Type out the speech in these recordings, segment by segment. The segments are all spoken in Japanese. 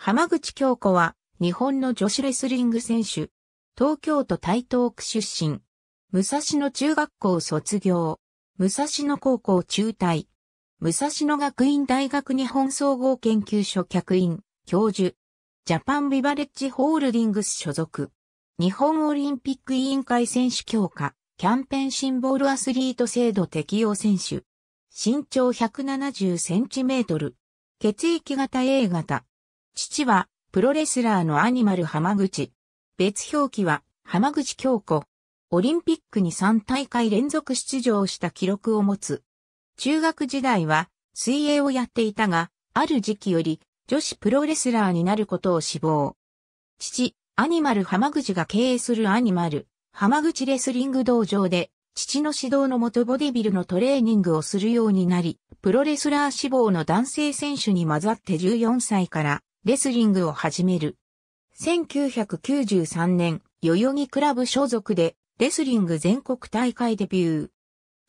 浜口京子は日本の女子レスリング選手。東京都台東区出身。武蔵野中学校卒業。武蔵野高校中退。武蔵野学院大学日本総合研究所客員、教授。ジャパンビバレッジホールディングス所属。日本オリンピック委員会選手強化。キャンペーンシンボルアスリート制度適用選手。身長170センチメートル。血液型 A 型。父は、プロレスラーのアニマル浜口。別表記は、浜口京子。オリンピックに3大会連続出場した記録を持つ。中学時代は、水泳をやっていたが、ある時期より、女子プロレスラーになることを志望。父、アニマル浜口が経営するアニマル、浜口レスリング道場で、父の指導のもとボディビルのトレーニングをするようになり、プロレスラー志望の男性選手に混ざって14歳からレスリングを始める。1993年、代々木クラブ所属で、レスリング全国大会デビュー。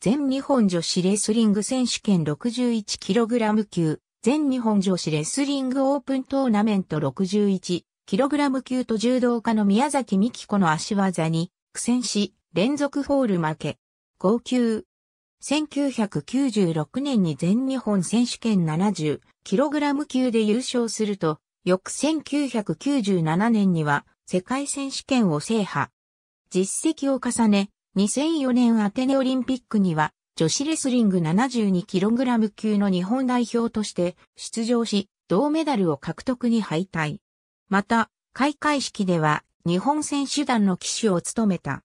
全日本女子レスリング選手権 61kg 級、全日本女子レスリングオープントーナメント 61kg 級と柔道家の宮崎美希子の足技に苦戦し、連続ホール負け。号泣。1996年に全日本選手権 70kg 級で優勝すると、翌1997年には世界選手権を制覇。実績を重ね、2004年アテネオリンピックには女子レスリング 72kg 級の日本代表として出場し、銅メダルを獲得に敗退。また、開会式では日本選手団の旗手を務めた。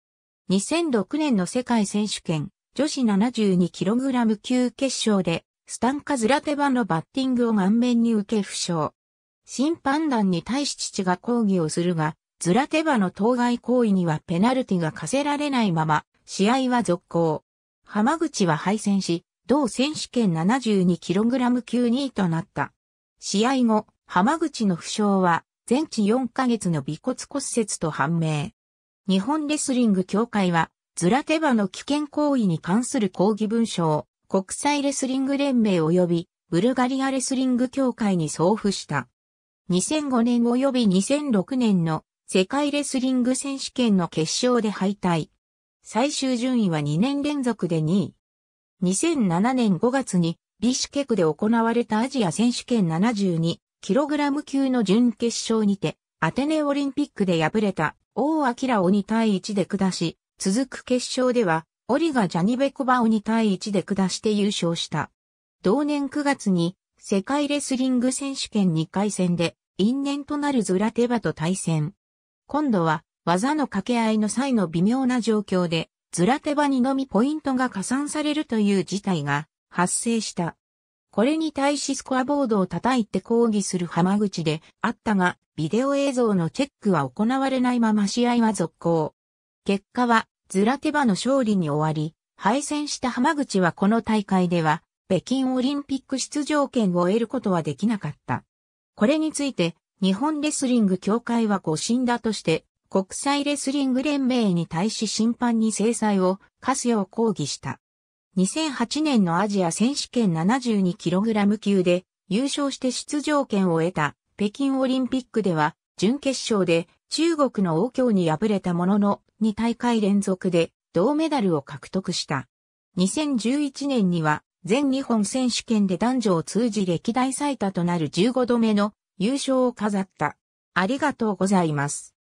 2006年の世界選手権女子 72kg 級決勝でスタンカズラテバのバッティングを顔面に受け負傷。審判団に対し父が抗議をするが、ズラテバの当該行為にはペナルティが課せられないまま、試合は続行。浜口は敗戦し、同選手権 72kg 級2位となった。試合後、浜口の負傷は、全治4ヶ月の尾骨骨折と判明。日本レスリング協会は、ズラテバの危険行為に関する抗議文書を、国際レスリング連盟及び、ブルガリアレスリング協会に送付した。2005年及び2006年の世界レスリング選手権の決勝で敗退。最終順位は2年連続で2位。2007年5月にビシュケクで行われたアジア選手権 72kg 級の準決勝にて、アテネオリンピックで敗れた王明を2対1で下し、続く決勝では、オリがジャニベコバを2対1で下して優勝した。同年9月に世界レスリング選手権2回戦で、因縁となるズラテバと対戦。今度は、技の掛け合いの際の微妙な状況で、ズラテバにのみポイントが加算されるという事態が発生した。これに対しスコアボードを叩いて抗議する浜口であったが、ビデオ映像のチェックは行われないまま試合は続行。結果は、ズラテバの勝利に終わり、敗戦した浜口はこの大会では、北京オリンピック出場権を得ることはできなかった。これについて、日本レスリング協会は誤審だとして、国際レスリング連盟に対し審判に制裁を課すよう抗議した。2008年のアジア選手権 72kg 級で優勝して出場権を得た北京オリンピックでは準決勝で中国の王強に敗れたものの2大会連続で銅メダルを獲得した。2011年には全日本選手権で男女を通じ歴代最多となる15度目の優勝を飾った。ありがとうございます。